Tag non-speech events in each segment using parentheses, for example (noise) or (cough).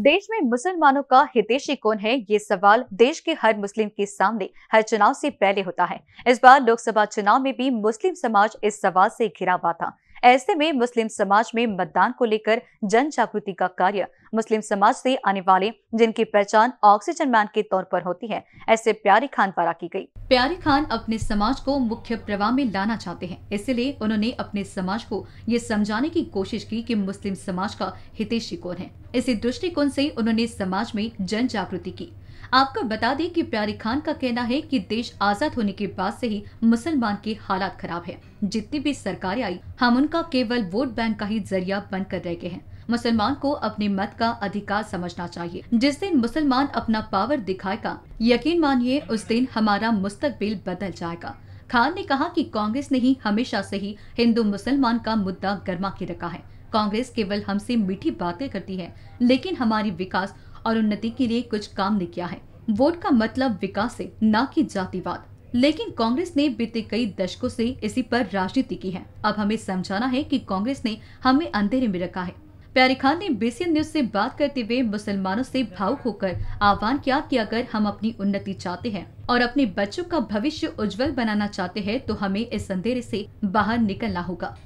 देश में मुसलमानों का हितेशी कौन है ये सवाल देश के हर मुस्लिम के सामने हर चुनाव से पहले होता है इस बार लोकसभा चुनाव में भी मुस्लिम समाज इस सवाल से घिरा हुआ था ऐसे में मुस्लिम समाज में मतदान को लेकर जन जागृति का कार्य मुस्लिम समाज से आने वाले जिनकी पहचान ऑक्सीजन मैन के तौर पर होती है ऐसे प्यारी खान द्वारा की गई। प्यारी खान अपने समाज को मुख्य प्रवाह में लाना चाहते हैं इसलिए उन्होंने अपने समाज को ये समझाने की कोशिश की कि मुस्लिम समाज का हितेशी कौन है इसी दृष्टिकोण से उन्होंने समाज में जन जागृति की आपको बता दें कि प्यारी खान का कहना है कि देश आजाद होने के बाद से ही मुसलमान के हालात खराब है जितनी भी सरकारें आई हम उनका केवल वोट बैंक का ही जरिया बनकर रह गए हैं मुसलमान को अपने मत का अधिकार समझना चाहिए जिस दिन मुसलमान अपना पावर दिखाएगा यकीन मानिए उस दिन हमारा मुस्तकबिल बदल जाएगा खान ने कहा कि कांग्रेस ने ही हमेशा से ही हिंदू मुसलमान का मुद्दा गर्मा के रखा है कांग्रेस केवल हमसे मीठी बातें करती है लेकिन हमारी विकास और उन्नति के लिए कुछ काम ने किया है वोट का मतलब विकास है न कि जातिवाद लेकिन कांग्रेस ने बीते कई दशकों से इसी पर राजनीति की है अब हमें समझाना है कि कांग्रेस ने हमें अंधेरे में रखा है प्यारी खान ने बीसीएन न्यूज से बात करते हुए मुसलमानों से भावुक होकर आह्वान किया कि अगर हम अपनी उन्नति चाहते हैं और अपने बच्चों का भविष्य उज्जवल बनाना चाहते हैं तो हमें इस अंधेरे से बाहर निकलना होगा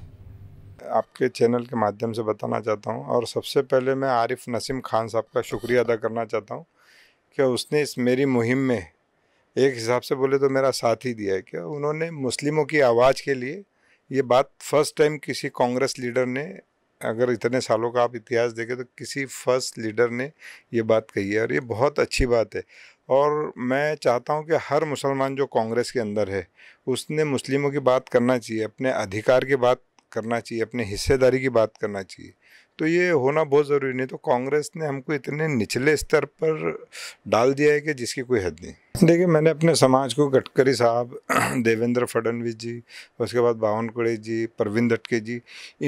आपके चैनल के माध्यम से बताना चाहता हूँ और सबसे पहले मैं आरिफ नसीम खान साहब का शुक्रिया अदा करना चाहता हूँ कि उसने इस मेरी मुहिम में एक हिसाब से बोले तो मेरा साथ ही दिया है कि उन्होंने मुस्लिमों की आवाज़ के लिए ये बात फर्स्ट टाइम किसी कांग्रेस लीडर ने अगर इतने सालों का आप इतिहास देखें तो किसी फर्स्ट लीडर ने ये बात कही है और ये बहुत अच्छी बात है और मैं चाहता हूँ कि हर मुसलमान जो कांग्रेस के अंदर है उसने मुस्लिमों की बात करना चाहिए अपने अधिकार की बात करना चाहिए अपने हिस्सेदारी की बात करना चाहिए तो ये होना बहुत ज़रूरी नहीं तो कांग्रेस ने हमको इतने निचले स्तर पर डाल दिया है कि जिसकी कोई हद नहीं देखिए मैंने अपने समाज को गडकरी साहब (clears throat) देवेंद्र फडणवीस जी उसके बाद बावनकुड़े जी परवीन दटके जी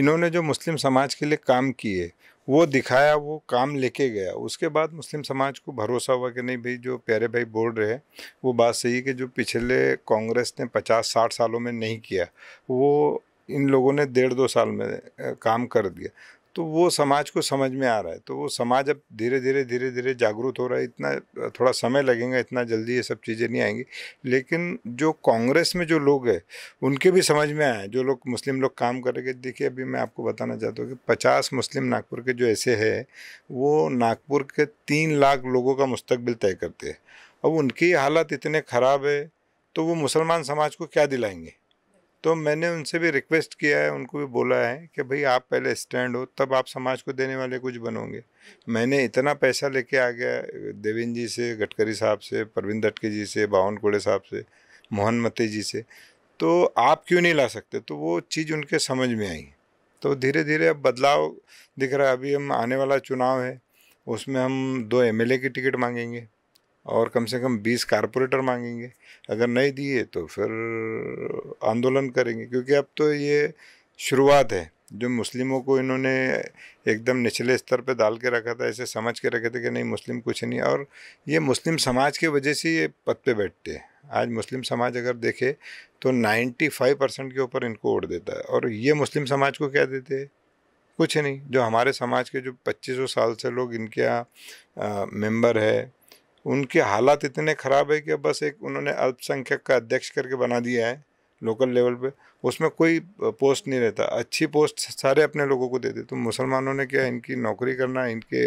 इन्होंने जो मुस्लिम समाज के लिए काम किए वो दिखाया वो काम लेके गया उसके बाद मुस्लिम समाज को भरोसा हुआ कि नहीं भाई जो प्यारे भाई बोल रहे हैं वो बात सही है कि जो पिछले कांग्रेस ने पचास साठ सालों में नहीं किया वो इन लोगों ने डेढ़ दो साल में काम कर दिया तो वो समाज को समझ में आ रहा है तो वो समाज अब धीरे धीरे धीरे धीरे जागरूक हो रहा है इतना थोड़ा समय लगेगा इतना जल्दी ये सब चीज़ें नहीं आएंगी लेकिन जो कांग्रेस में जो लोग हैं उनके भी समझ में आए जो लोग मुस्लिम लोग काम करेंगे देखिए अभी मैं आपको बताना चाहता हूँ कि पचास मुस्लिम नागपुर के जो ऐसे है वो नागपुर के तीन लाख लोगों का मुस्तबिल तय करते हैं अब उनकी हालत इतने ख़राब है तो वो मुसलमान समाज को क्या दिलाएंगे तो मैंने उनसे भी रिक्वेस्ट किया है उनको भी बोला है कि भाई आप पहले स्टैंड हो तब आप समाज को देने वाले कुछ बनोगे मैंने इतना पैसा लेके आ गया देवेंद्र जी से गडकरी साहब से परविंद दटके जी से बावन कोड़े साहब से मोहन मते जी से तो आप क्यों नहीं ला सकते तो वो चीज़ उनके समझ में आई तो धीरे धीरे अब बदलाव दिख रहा है अभी हम आने वाला चुनाव है उसमें हम दो एम की टिकट मांगेंगे और कम से कम बीस कारपोरेटर मांगेंगे अगर नहीं दिए तो फिर आंदोलन करेंगे क्योंकि अब तो ये शुरुआत है जो मुस्लिमों को इन्होंने एकदम निचले स्तर पे डाल के रखा था ऐसे समझ के रखे थे कि नहीं मुस्लिम कुछ नहीं और ये मुस्लिम समाज की वजह से ये पद पे बैठते हैं आज मुस्लिम समाज अगर देखे तो 95 परसेंट के ऊपर इनको ओढ़ देता है और ये मुस्लिम समाज को क्या देते हैं कुछ नहीं जो हमारे समाज के जो पच्चीसों साल से लोग इनके यहाँ मेम्बर है उनके हालात इतने ख़राब है कि बस एक उन्होंने अल्पसंख्यक का अध्यक्ष करके बना दिया है लोकल लेवल पे उसमें कोई पोस्ट नहीं रहता अच्छी पोस्ट सारे अपने लोगों को दे देते तो मुसलमानों ने क्या इनकी नौकरी करना इनके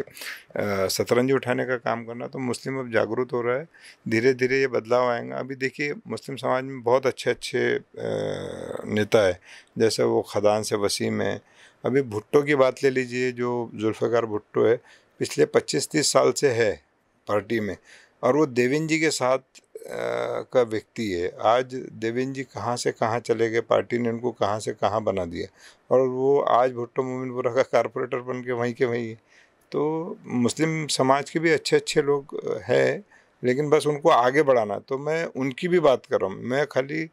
शतरंज उठाने का काम करना तो मुस्लिम अब जागरूक हो रहा है धीरे धीरे ये बदलाव आएगा अभी देखिए मुस्लिम समाज में बहुत अच्छे अच्छे नेता है जैसे वो खदान से वसीम है अभी भुट्टो की बात ले लीजिए जो जुल्फ़ार भुट्टो है पिछले पच्चीस तीस साल से है पार्टी में और वो देवेंद्र जी के साथ आ, का व्यक्ति है आज देवेंद्र जी कहाँ से कहाँ चले गए पार्टी ने उनको कहाँ से कहाँ बना दिया और वो आज भुट्टो मोमिनपुरा का कारपोरेटर बन के वहीं के वहीं है तो मुस्लिम समाज के भी अच्छे अच्छे लोग हैं लेकिन बस उनको आगे बढ़ाना तो मैं उनकी भी बात कर रहा हूँ मैं खाली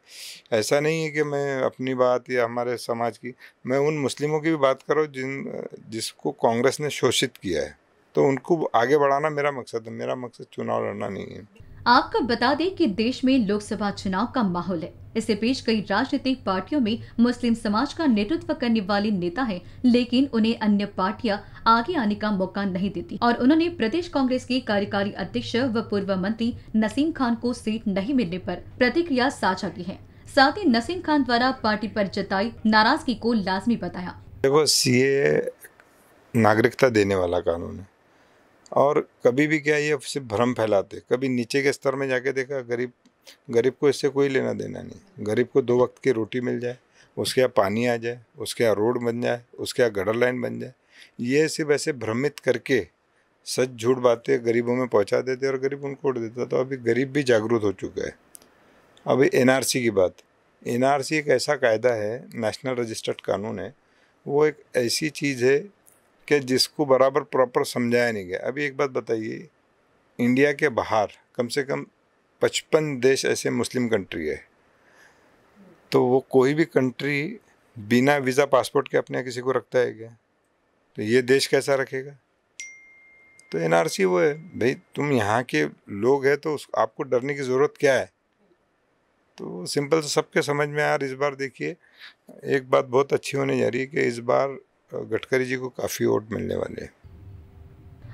ऐसा नहीं है कि मैं अपनी बात या हमारे समाज की मैं उन मुस्लिमों की भी बात कर रहा हूँ जिन जिसको कांग्रेस ने शोषित किया है तो उनको आगे बढ़ाना मेरा मकसद है मेरा मकसद चुनाव लड़ना नहीं है आपको बता दें कि देश में लोकसभा चुनाव का माहौल है इसे पेश कई राजनीतिक पार्टियों में मुस्लिम समाज का नेतृत्व करने वाले नेता हैं, लेकिन उन्हें अन्य पार्टियां आगे आने का मौका नहीं देती और उन्होंने प्रदेश कांग्रेस के कार्यकारी अध्यक्ष व पूर्व मंत्री नसीम खान को सीट नहीं मिलने पर प्रतिक्रिया साझा की है साथ ही नसीम खान द्वारा पार्टी पर जताई नाराजगी को लाजमी बताया देखो सीए नागरिकता देने वाला कानून है और कभी भी क्या ये सिर्फ भ्रम फैलाते कभी नीचे के स्तर में जाके देखा गरीब गरीब को इससे कोई लेना देना नहीं गरीब को दो वक्त की रोटी मिल जाए उसके यहाँ पानी आ जाए उसके यहाँ रोड बन जाए उसके यहाँ गडर लाइन बन जाए ये सिर्फ ऐसे भ्रमित करके सच झूठ बातें गरीबों में पहुँचा देते और गरीब उनको उड़ देता तो अभी गरीब भी जागरूक हो चुका है अभी एन की बात एन एक ऐसा कायदा है नेशनल रजिस्टर्ड कानून है वो एक ऐसी चीज़ है कि जिसको बराबर प्रॉपर समझाया नहीं गया अभी एक बात बताइए इंडिया के बाहर कम से कम पचपन देश ऐसे मुस्लिम कंट्री है तो वो कोई भी कंट्री बिना वीज़ा पासपोर्ट के अपने किसी को रखता है क्या तो ये देश कैसा रखेगा तो एन वो है भाई तुम यहाँ के लोग हैं तो आपको डरने की ज़रूरत क्या है तो सिंपल सबके समझ में आ रहा इस बार देखिए एक बात बहुत अच्छी होने जा रही है कि इस बार गडकरी जी को काफ़ी वोट मिलने वाले हैं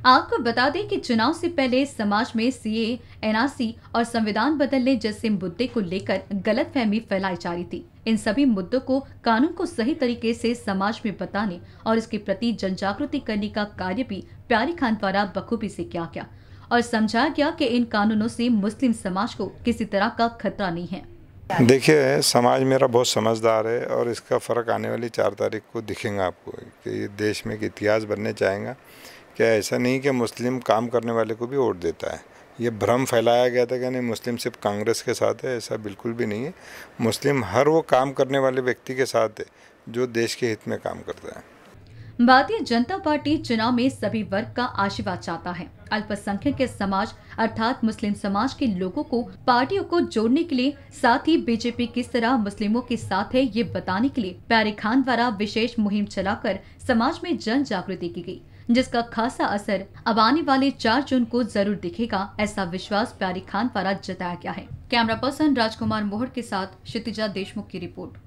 आपको बता दें कि चुनाव से पहले समाज में सीए एनआरसी और संविधान बदलने जैसे मुद्दे को लेकर गलत फहमी फैलाई जा रही थी इन सभी मुद्दों को कानून को सही तरीके से समाज में बताने और इसके प्रति जन जागृति करने का कार्य भी प्यारी खान द्वारा बखूबी से किया गया और समझाया गया कि इन कानूनों से मुस्लिम समाज को किसी तरह का खतरा नहीं है देखिए समाज मेरा बहुत समझदार है और इसका फ़र्क आने वाली चार तारीख को दिखेगा आपको कि ये देश में एक इतिहास बनने चाहेगा क्या ऐसा नहीं कि मुस्लिम काम करने वाले को भी वोट देता है ये भ्रम फैलाया गया था कि नहीं मुस्लिम सिर्फ कांग्रेस के साथ है ऐसा बिल्कुल भी नहीं है मुस्लिम हर वो काम करने वाले व्यक्ति के साथ है जो देश के हित में काम करता है भारतीय जनता पार्टी चुनाव में सभी वर्ग का आशीर्वाद चाहता है अल्पसंख्यक के समाज अर्थात मुस्लिम समाज के लोगों को पार्टियों को जोड़ने के लिए साथ ही बीजेपी किस तरह मुस्लिमों के साथ है ये बताने के लिए प्यारी खान द्वारा विशेष मुहिम चलाकर समाज में जन जागृति की गई जिसका खासा असर अब आने वाले चार जून को जरूर दिखेगा ऐसा विश्वास प्यारी खान द्वारा जताया गया है कैमरा पर्सन राजकुमार मोहर के साथ क्षितिजा देशमुख की रिपोर्ट